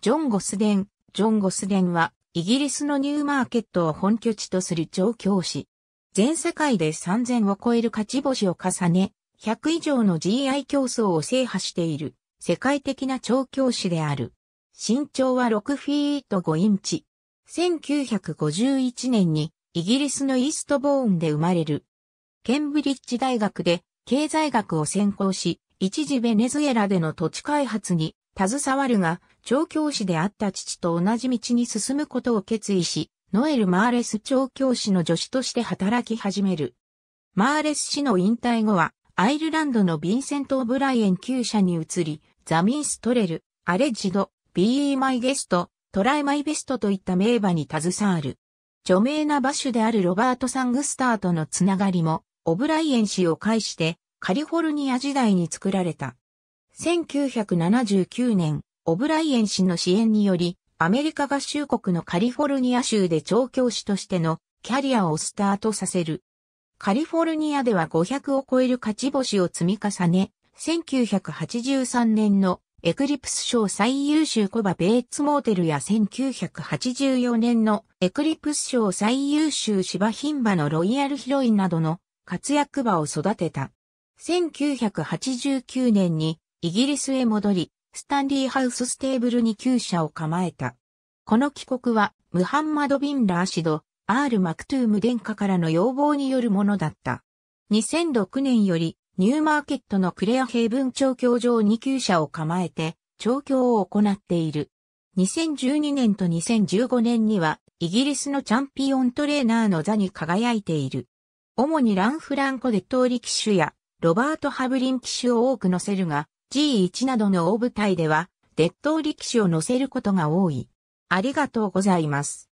ジョン・ゴスデン。ジョン・ゴスデンは、イギリスのニューマーケットを本拠地とする調教師。全世界で3000を超える勝ち星を重ね、100以上の GI 競争を制覇している、世界的な調教師である。身長は6フィート5インチ。1951年に、イギリスのイーストボーンで生まれる。ケンブリッジ大学で経済学を専攻し、一時ベネズエラでの土地開発に携わるが、調教師であった父と同じ道に進むことを決意し、ノエル・マーレス調教師の助手として働き始める。マーレス氏の引退後は、アイルランドのヴィンセント・オブライエン旧社に移り、ザ・ミンストレル、アレジド、ビー・マイ・ゲスト、トライ・マイ・ベストといった名馬に携わる。著名な馬主であるロバート・サングスターとのつながりも、オブライエン氏を介して、カリフォルニア時代に作られた。1979年、オブライエン氏の支援により、アメリカ合衆国のカリフォルニア州で調教師としてのキャリアをスタートさせる。カリフォルニアでは500を超える勝ち星を積み重ね、1983年のエクリプス賞最優秀コバ・ベイツモーテルや1984年のエクリプス賞最優秀芝品馬のロイヤルヒロインなどの活躍馬を育てた。1989年にイギリスへ戻り、スタンリーハウスステーブルに旧車を構えた。この帰国は、ムハンマド・ビン・ラーシド、アール・マクトゥーム殿下からの要望によるものだった。2006年より、ニューマーケットのクレアヘイブン調教場に旧車を構えて、調教を行っている。2012年と2015年には、イギリスのチャンピオントレーナーの座に輝いている。主にランフランコで通り騎手や、ロバート・ハブリン騎手を多く乗せるが、G1 などの大舞台では、鉄塔力士を乗せることが多い。ありがとうございます。